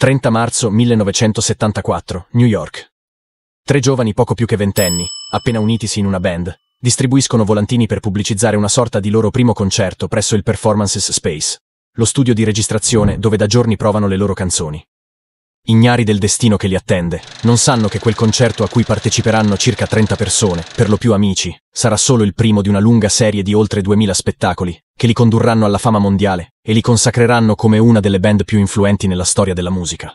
30 marzo 1974, New York. Tre giovani poco più che ventenni, appena unitisi in una band, distribuiscono volantini per pubblicizzare una sorta di loro primo concerto presso il Performances Space, lo studio di registrazione dove da giorni provano le loro canzoni. Ignari del destino che li attende, non sanno che quel concerto a cui parteciperanno circa 30 persone, per lo più amici, sarà solo il primo di una lunga serie di oltre 2000 spettacoli, che li condurranno alla fama mondiale e li consacreranno come una delle band più influenti nella storia della musica.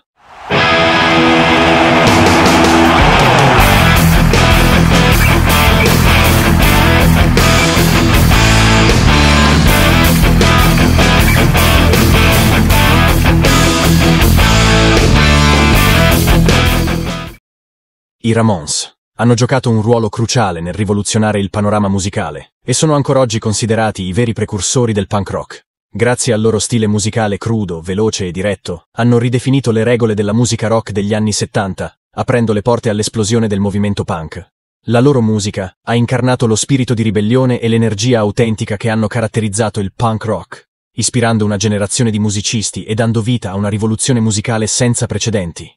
I Ramones hanno giocato un ruolo cruciale nel rivoluzionare il panorama musicale e sono ancora oggi considerati i veri precursori del punk rock. Grazie al loro stile musicale crudo, veloce e diretto, hanno ridefinito le regole della musica rock degli anni 70, aprendo le porte all'esplosione del movimento punk. La loro musica ha incarnato lo spirito di ribellione e l'energia autentica che hanno caratterizzato il punk rock, ispirando una generazione di musicisti e dando vita a una rivoluzione musicale senza precedenti.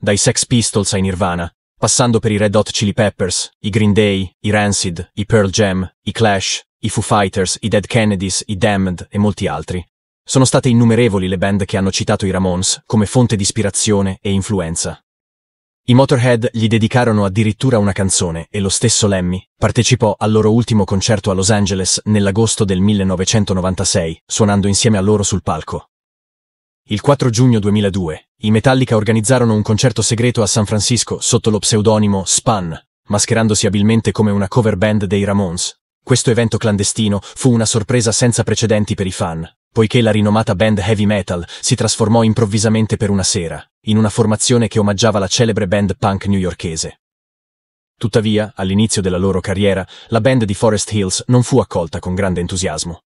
Dai Sex Pistols ai Nirvana, passando per i Red Hot Chili Peppers, i Green Day, i Rancid, i Pearl Jam, i Clash, i Foo Fighters, i Dead Kennedys, i Damned e molti altri. Sono state innumerevoli le band che hanno citato i Ramones come fonte di ispirazione e influenza. I Motorhead gli dedicarono addirittura una canzone e lo stesso Lemmy partecipò al loro ultimo concerto a Los Angeles nell'agosto del 1996, suonando insieme a loro sul palco. Il 4 giugno 2002, i Metallica organizzarono un concerto segreto a San Francisco sotto lo pseudonimo Span, mascherandosi abilmente come una cover band dei Ramones. Questo evento clandestino fu una sorpresa senza precedenti per i fan, poiché la rinomata band heavy metal si trasformò improvvisamente per una sera, in una formazione che omaggiava la celebre band punk newyorkese. Tuttavia, all'inizio della loro carriera, la band di Forest Hills non fu accolta con grande entusiasmo.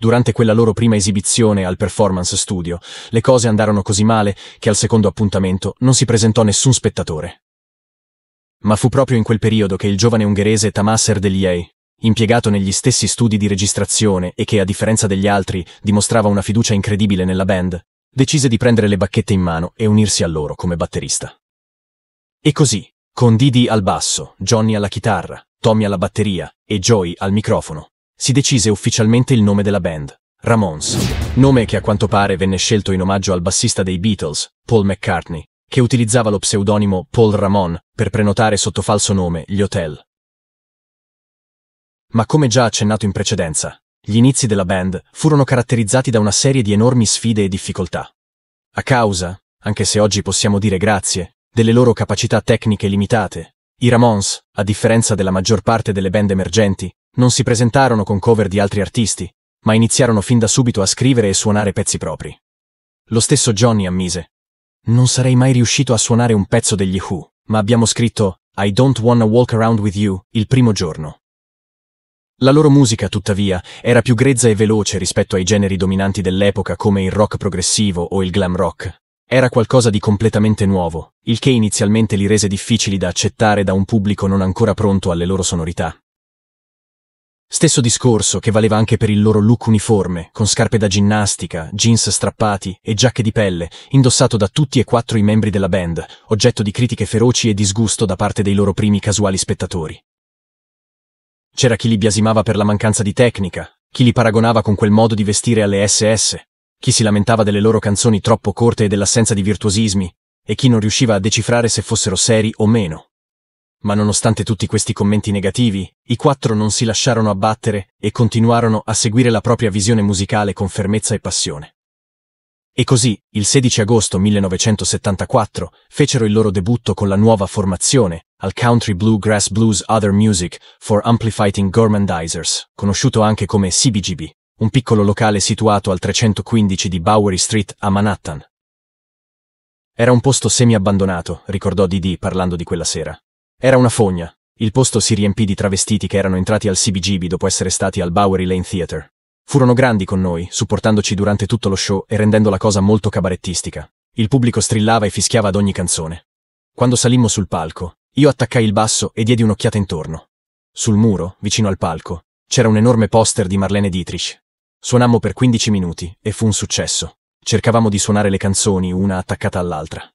Durante quella loro prima esibizione al Performance Studio, le cose andarono così male che al secondo appuntamento non si presentò nessun spettatore. Ma fu proprio in quel periodo che il giovane ungherese Tamás Erdélyay, impiegato negli stessi studi di registrazione e che, a differenza degli altri, dimostrava una fiducia incredibile nella band, decise di prendere le bacchette in mano e unirsi a loro come batterista. E così, con Didi al basso, Johnny alla chitarra, Tommy alla batteria e Joey al microfono, si decise ufficialmente il nome della band, Ramones, nome che a quanto pare venne scelto in omaggio al bassista dei Beatles, Paul McCartney, che utilizzava lo pseudonimo Paul Ramon per prenotare sotto falso nome gli hotel. Ma come già accennato in precedenza, gli inizi della band furono caratterizzati da una serie di enormi sfide e difficoltà. A causa, anche se oggi possiamo dire grazie, delle loro capacità tecniche limitate, i Ramones, a differenza della maggior parte delle band emergenti, non si presentarono con cover di altri artisti, ma iniziarono fin da subito a scrivere e suonare pezzi propri. Lo stesso Johnny ammise. Non sarei mai riuscito a suonare un pezzo degli Who, ma abbiamo scritto I Don't Wanna Walk Around With You il primo giorno. La loro musica, tuttavia, era più grezza e veloce rispetto ai generi dominanti dell'epoca come il rock progressivo o il glam rock. Era qualcosa di completamente nuovo, il che inizialmente li rese difficili da accettare da un pubblico non ancora pronto alle loro sonorità. Stesso discorso che valeva anche per il loro look uniforme, con scarpe da ginnastica, jeans strappati e giacche di pelle, indossato da tutti e quattro i membri della band, oggetto di critiche feroci e disgusto da parte dei loro primi casuali spettatori. C'era chi li biasimava per la mancanza di tecnica, chi li paragonava con quel modo di vestire alle SS, chi si lamentava delle loro canzoni troppo corte e dell'assenza di virtuosismi, e chi non riusciva a decifrare se fossero seri o meno. Ma nonostante tutti questi commenti negativi, i quattro non si lasciarono abbattere e continuarono a seguire la propria visione musicale con fermezza e passione. E così, il 16 agosto 1974, fecero il loro debutto con la nuova formazione, al Country Bluegrass Blues Other Music for Amplifying Gormandizers, conosciuto anche come CBGB, un piccolo locale situato al 315 di Bowery Street a Manhattan. Era un posto semi-abbandonato, ricordò Didi parlando di quella sera. Era una fogna. Il posto si riempì di travestiti che erano entrati al CBGB dopo essere stati al Bowery Lane Theater. Furono grandi con noi, supportandoci durante tutto lo show e rendendo la cosa molto cabarettistica. Il pubblico strillava e fischiava ad ogni canzone. Quando salimmo sul palco, io attaccai il basso e diedi un'occhiata intorno. Sul muro, vicino al palco, c'era un enorme poster di Marlene Dietrich. Suonammo per 15 minuti e fu un successo. Cercavamo di suonare le canzoni una attaccata all'altra.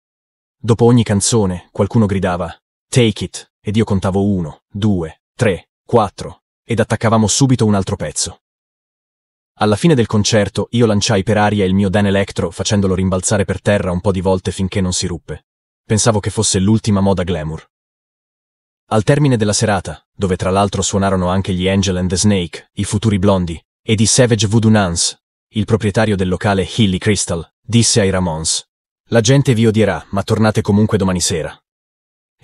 Dopo ogni canzone, qualcuno gridava Take it, ed io contavo uno, due, tre, quattro, ed attaccavamo subito un altro pezzo. Alla fine del concerto io lanciai per aria il mio Dan Electro facendolo rimbalzare per terra un po' di volte finché non si ruppe. Pensavo che fosse l'ultima moda glamour. Al termine della serata, dove tra l'altro suonarono anche gli Angel and the Snake, i futuri blondi, ed i Savage Voodoo Nuns, il proprietario del locale Hilly Crystal disse ai Ramones: La gente vi odierà, ma tornate comunque domani sera.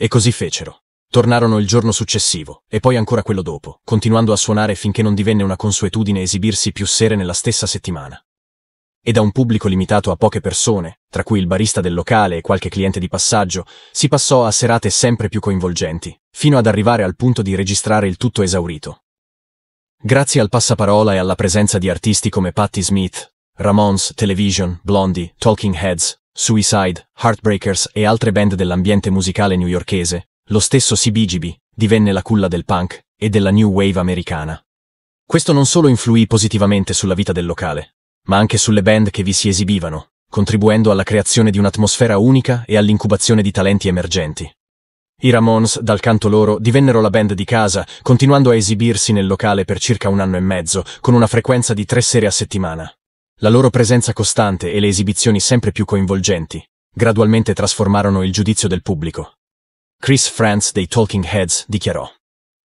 E così fecero. Tornarono il giorno successivo, e poi ancora quello dopo, continuando a suonare finché non divenne una consuetudine esibirsi più sere nella stessa settimana. E da un pubblico limitato a poche persone, tra cui il barista del locale e qualche cliente di passaggio, si passò a serate sempre più coinvolgenti, fino ad arrivare al punto di registrare il tutto esaurito. Grazie al passaparola e alla presenza di artisti come Patti Smith, Ramones, Television, Blondie, Talking Heads, Suicide, Heartbreakers e altre band dell'ambiente musicale newyorkese, lo stesso CBGB divenne la culla del punk e della new wave americana. Questo non solo influì positivamente sulla vita del locale, ma anche sulle band che vi si esibivano, contribuendo alla creazione di un'atmosfera unica e all'incubazione di talenti emergenti. I Ramones, dal canto loro, divennero la band di casa, continuando a esibirsi nel locale per circa un anno e mezzo, con una frequenza di tre sere a settimana. La loro presenza costante e le esibizioni sempre più coinvolgenti gradualmente trasformarono il giudizio del pubblico. Chris France dei Talking Heads dichiarò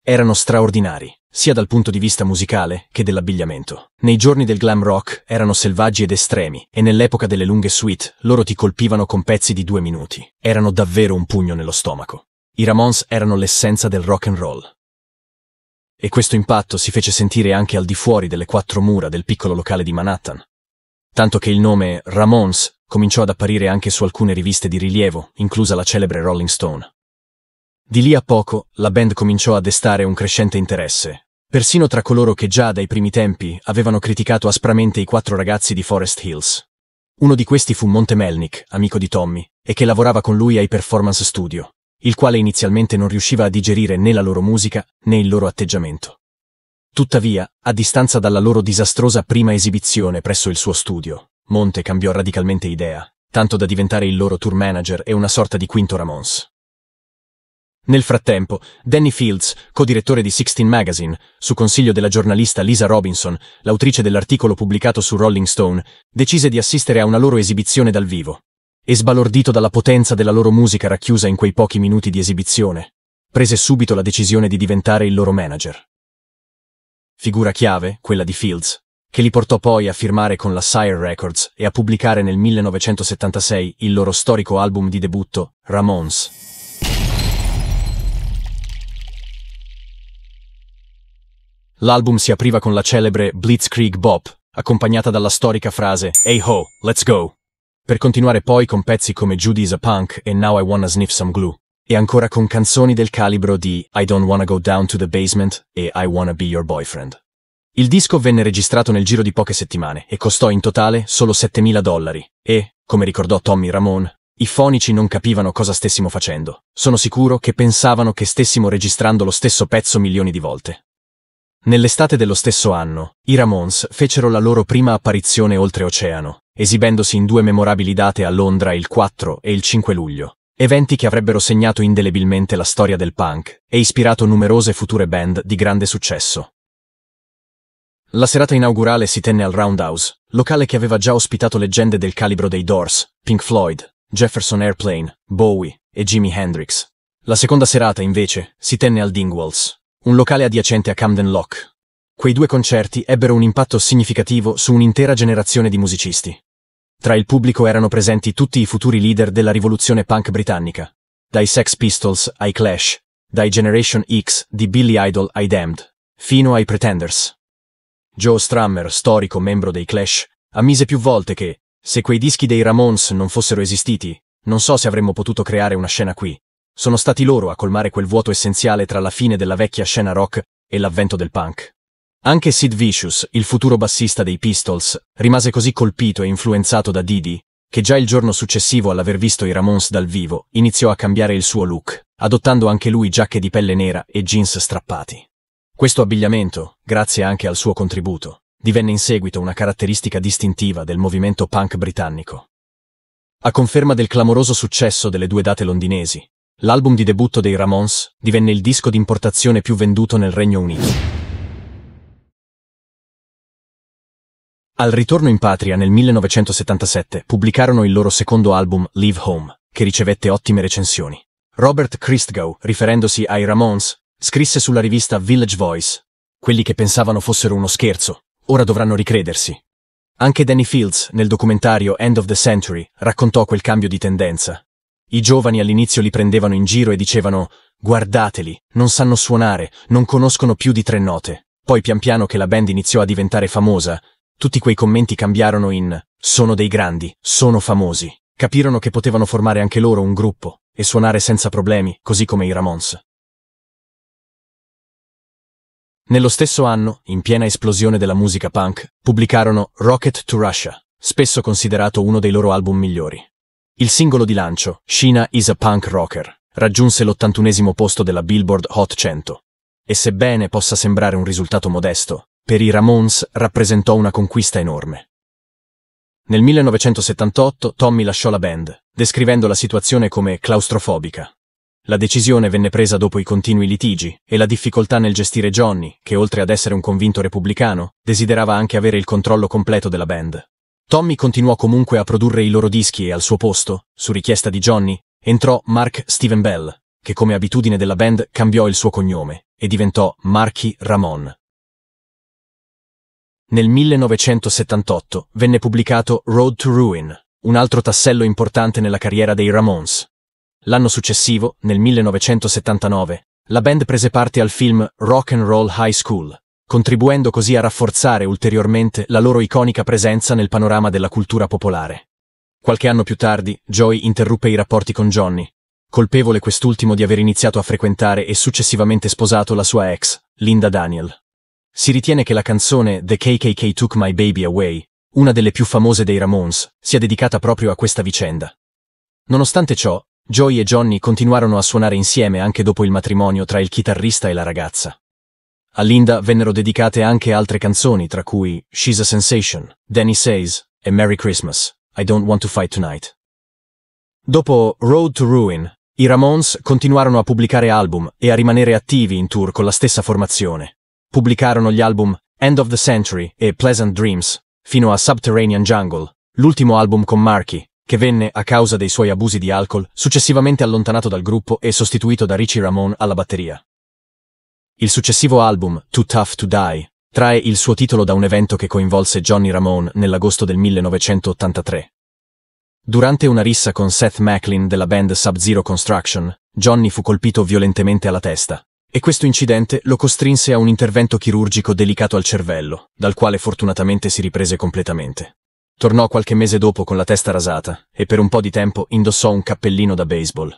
erano straordinari, sia dal punto di vista musicale che dell'abbigliamento. Nei giorni del glam rock erano selvaggi ed estremi, e nell'epoca delle lunghe suite loro ti colpivano con pezzi di due minuti. Erano davvero un pugno nello stomaco. I Ramones erano l'essenza del rock and roll. E questo impatto si fece sentire anche al di fuori delle quattro mura del piccolo locale di Manhattan, tanto che il nome Ramones cominciò ad apparire anche su alcune riviste di rilievo, inclusa la celebre Rolling Stone. Di lì a poco la band cominciò a destare un crescente interesse, persino tra coloro che già dai primi tempi avevano criticato aspramente i quattro ragazzi di Forest Hills. Uno di questi fu Monte Melnick, amico di Tommy, e che lavorava con lui ai Performance Studio, il quale inizialmente non riusciva a digerire né la loro musica né il loro atteggiamento. Tuttavia, a distanza dalla loro disastrosa prima esibizione presso il suo studio, Monte cambiò radicalmente idea, tanto da diventare il loro tour manager e una sorta di quinto Ramones. Nel frattempo, Danny Fields, co-direttore di Sixteen Magazine, su consiglio della giornalista Lisa Robinson, l'autrice dell'articolo pubblicato su Rolling Stone, decise di assistere a una loro esibizione dal vivo. E sbalordito dalla potenza della loro musica racchiusa in quei pochi minuti di esibizione, prese subito la decisione di diventare il loro manager figura chiave, quella di Fields, che li portò poi a firmare con la Sire Records e a pubblicare nel 1976 il loro storico album di debutto, Ramones. L'album si apriva con la celebre Blitzkrieg Bop, accompagnata dalla storica frase Hey ho, let's go! Per continuare poi con pezzi come Judy is a Punk e Now I Wanna Sniff Some Glue e ancora con canzoni del calibro di I Don't Wanna Go Down to the Basement e I Wanna Be Your Boyfriend. Il disco venne registrato nel giro di poche settimane e costò in totale solo 7.000 dollari e, come ricordò Tommy Ramone, i fonici non capivano cosa stessimo facendo. Sono sicuro che pensavano che stessimo registrando lo stesso pezzo milioni di volte. Nell'estate dello stesso anno, i Ramones fecero la loro prima apparizione oltreoceano, esibendosi in due memorabili date a Londra il 4 e il 5 luglio, eventi che avrebbero segnato indelebilmente la storia del punk e ispirato numerose future band di grande successo. La serata inaugurale si tenne al Roundhouse, locale che aveva già ospitato leggende del calibro dei Doors, Pink Floyd, Jefferson Airplane, Bowie e Jimi Hendrix. La seconda serata, invece, si tenne al Dingwalls, un locale adiacente a Camden Lock. Quei due concerti ebbero un impatto significativo su un'intera generazione di musicisti. Tra il pubblico erano presenti tutti i futuri leader della rivoluzione punk britannica, dai Sex Pistols ai Clash, dai Generation X di Billy Idol ai Damned, fino ai Pretenders. Joe Strummer, storico membro dei Clash, ammise più volte che, se quei dischi dei Ramones non fossero esistiti, non so se avremmo potuto creare una scena qui. Sono stati loro a colmare quel vuoto essenziale tra la fine della vecchia scena rock e l'avvento del punk. Anche Sid Vicious, il futuro bassista dei Pistols, rimase così colpito e influenzato da Didi, che già il giorno successivo all'aver visto i Ramones dal vivo, iniziò a cambiare il suo look, adottando anche lui giacche di pelle nera e jeans strappati. Questo abbigliamento, grazie anche al suo contributo, divenne in seguito una caratteristica distintiva del movimento punk britannico. A conferma del clamoroso successo delle due date londinesi, l'album di debutto dei Ramones divenne il disco di importazione più venduto nel Regno Unito. Al ritorno in patria nel 1977 pubblicarono il loro secondo album Leave Home, che ricevette ottime recensioni. Robert Christgau, riferendosi ai Ramones, scrisse sulla rivista Village Voice «Quelli che pensavano fossero uno scherzo, ora dovranno ricredersi». Anche Danny Fields, nel documentario End of the Century, raccontò quel cambio di tendenza. I giovani all'inizio li prendevano in giro e dicevano «Guardateli, non sanno suonare, non conoscono più di tre note». Poi pian piano che la band iniziò a diventare famosa, tutti quei commenti cambiarono in sono dei grandi, sono famosi. Capirono che potevano formare anche loro un gruppo e suonare senza problemi, così come i Ramones. Nello stesso anno, in piena esplosione della musica punk, pubblicarono Rocket to Russia, spesso considerato uno dei loro album migliori. Il singolo di lancio, Sheena is a Punk Rocker, raggiunse l posto della Billboard Hot 100. E sebbene possa sembrare un risultato modesto, per i Ramones rappresentò una conquista enorme. Nel 1978 Tommy lasciò la band, descrivendo la situazione come claustrofobica. La decisione venne presa dopo i continui litigi e la difficoltà nel gestire Johnny, che oltre ad essere un convinto repubblicano, desiderava anche avere il controllo completo della band. Tommy continuò comunque a produrre i loro dischi e al suo posto, su richiesta di Johnny, entrò Mark Steven Bell, che come abitudine della band cambiò il suo cognome e diventò Marky Ramon. Nel 1978 venne pubblicato Road to Ruin, un altro tassello importante nella carriera dei Ramones. L'anno successivo, nel 1979, la band prese parte al film Rock and Roll High School, contribuendo così a rafforzare ulteriormente la loro iconica presenza nel panorama della cultura popolare. Qualche anno più tardi, Joey interruppe i rapporti con Johnny, colpevole quest'ultimo di aver iniziato a frequentare e successivamente sposato la sua ex, Linda Daniel. Si ritiene che la canzone The KKK Took My Baby Away, una delle più famose dei Ramones, sia dedicata proprio a questa vicenda. Nonostante ciò, Joey e Johnny continuarono a suonare insieme anche dopo il matrimonio tra il chitarrista e la ragazza. A Linda vennero dedicate anche altre canzoni, tra cui She's a Sensation, Danny Says e Merry Christmas, I Don't Want to Fight Tonight. Dopo Road to Ruin, i Ramones continuarono a pubblicare album e a rimanere attivi in tour con la stessa formazione, pubblicarono gli album End of the Century e Pleasant Dreams, fino a Subterranean Jungle, l'ultimo album con Marky, che venne, a causa dei suoi abusi di alcol, successivamente allontanato dal gruppo e sostituito da Richie Ramone alla batteria. Il successivo album, Too Tough to Die, trae il suo titolo da un evento che coinvolse Johnny Ramone nell'agosto del 1983. Durante una rissa con Seth Macklin della band Sub-Zero Construction, Johnny fu colpito violentemente alla testa, e questo incidente lo costrinse a un intervento chirurgico delicato al cervello, dal quale fortunatamente si riprese completamente. Tornò qualche mese dopo con la testa rasata e per un po' di tempo indossò un cappellino da baseball.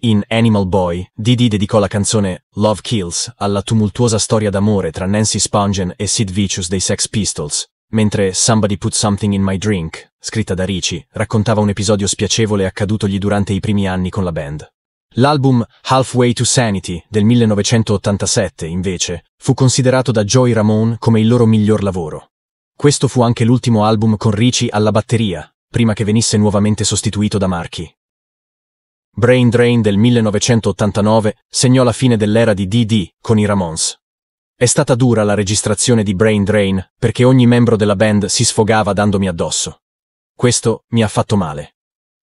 In Animal Boy, Didi dedicò la canzone Love Kills alla tumultuosa storia d'amore tra Nancy Spungen e Sid Vicious dei Sex Pistols, mentre Somebody Put Something in My Drink, scritta da Ricci, raccontava un episodio spiacevole accadutogli durante i primi anni con la band. L'album Halfway to Sanity del 1987, invece, fu considerato da Joy Ramone come il loro miglior lavoro. Questo fu anche l'ultimo album con Ricci alla batteria, prima che venisse nuovamente sostituito da Marchi. Brain Drain del 1989 segnò la fine dell'era di DD con i Ramones. È stata dura la registrazione di Brain Drain perché ogni membro della band si sfogava dandomi addosso. Questo mi ha fatto male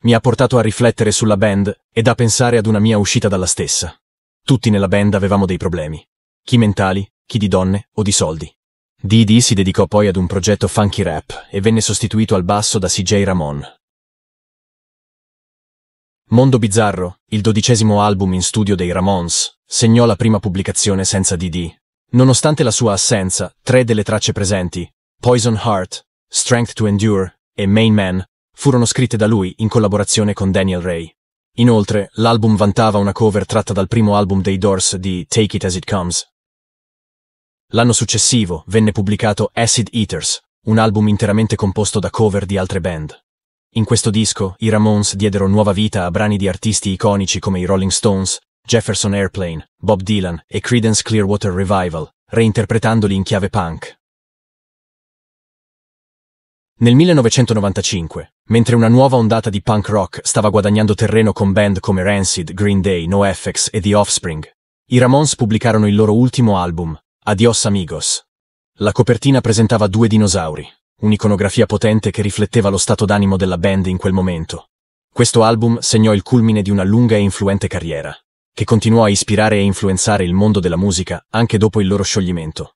mi ha portato a riflettere sulla band ed a pensare ad una mia uscita dalla stessa. Tutti nella band avevamo dei problemi, chi mentali, chi di donne o di soldi. DD si dedicò poi ad un progetto funky rap e venne sostituito al basso da CJ Ramon. Mondo Bizzarro, il dodicesimo album in studio dei Ramones, segnò la prima pubblicazione senza DD. Nonostante la sua assenza, tre delle tracce presenti, Poison Heart, Strength to Endure e Main Man, furono scritte da lui in collaborazione con Daniel Ray. Inoltre, l'album vantava una cover tratta dal primo album dei Doors di Take It As It Comes. L'anno successivo venne pubblicato Acid Eaters, un album interamente composto da cover di altre band. In questo disco, i Ramones diedero nuova vita a brani di artisti iconici come i Rolling Stones, Jefferson Airplane, Bob Dylan e Creedence Clearwater Revival, reinterpretandoli in chiave punk. Nel 1995, mentre una nuova ondata di punk rock stava guadagnando terreno con band come Rancid, Green Day, NoFX e The Offspring, i Ramones pubblicarono il loro ultimo album, Adios Amigos. La copertina presentava due dinosauri, un'iconografia potente che rifletteva lo stato d'animo della band in quel momento. Questo album segnò il culmine di una lunga e influente carriera, che continuò a ispirare e influenzare il mondo della musica anche dopo il loro scioglimento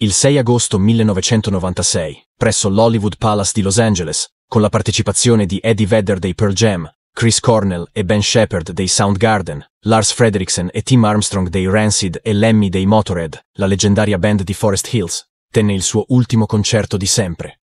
il 6 agosto 1996, presso l'Hollywood Palace di Los Angeles, con la partecipazione di Eddie Vedder dei Pearl Jam, Chris Cornell e Ben Shepard dei Soundgarden, Lars Frederiksen e Tim Armstrong dei Rancid e Lemmy dei Motorhead, la leggendaria band di Forest Hills, tenne il suo ultimo concerto di sempre.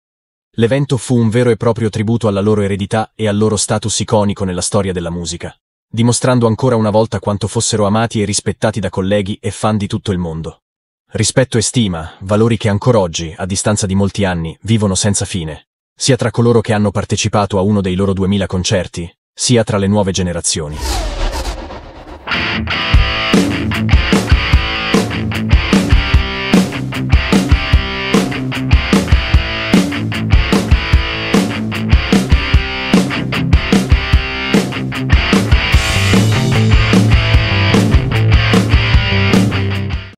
L'evento fu un vero e proprio tributo alla loro eredità e al loro status iconico nella storia della musica, dimostrando ancora una volta quanto fossero amati e rispettati da colleghi e fan di tutto il mondo. Rispetto e stima, valori che ancora oggi, a distanza di molti anni, vivono senza fine, sia tra coloro che hanno partecipato a uno dei loro 2000 concerti, sia tra le nuove generazioni.